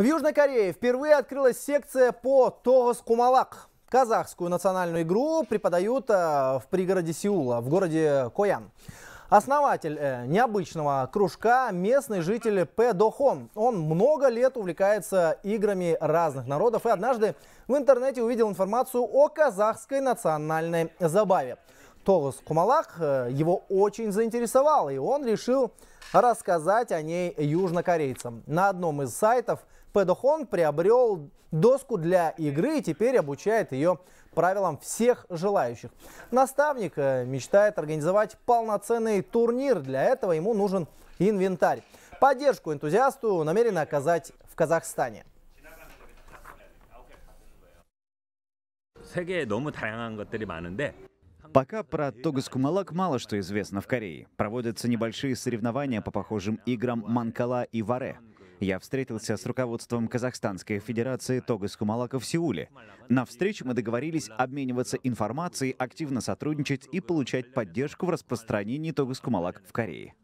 В Южной Корее впервые открылась секция по Тогос-Кумалак. Казахскую национальную игру преподают э, в пригороде Сеула, в городе Коян. Основатель э, необычного кружка – местный житель П. Дохон. Он много лет увлекается играми разных народов и однажды в интернете увидел информацию о казахской национальной забаве – Тогос Кумалак э, его очень заинтересовала, и он решил рассказать о ней южнокорейцам. На одном из сайтов Педохон приобрел доску для игры и теперь обучает ее правилам всех желающих. Наставник э, мечтает организовать полноценный турнир. Для этого ему нужен инвентарь. Поддержку энтузиасту намерены оказать в Казахстане. 세계에 너무 다양한 것들이 많은데 Пока про Тогас-Кумалак мало что известно в Корее. Проводятся небольшие соревнования по похожим играм Манкала и Варе. Я встретился с руководством Казахстанской Федерации Тогас-Кумалака в Сеуле. На встрече мы договорились обмениваться информацией, активно сотрудничать и получать поддержку в распространении Тогас-Кумалак в Корее.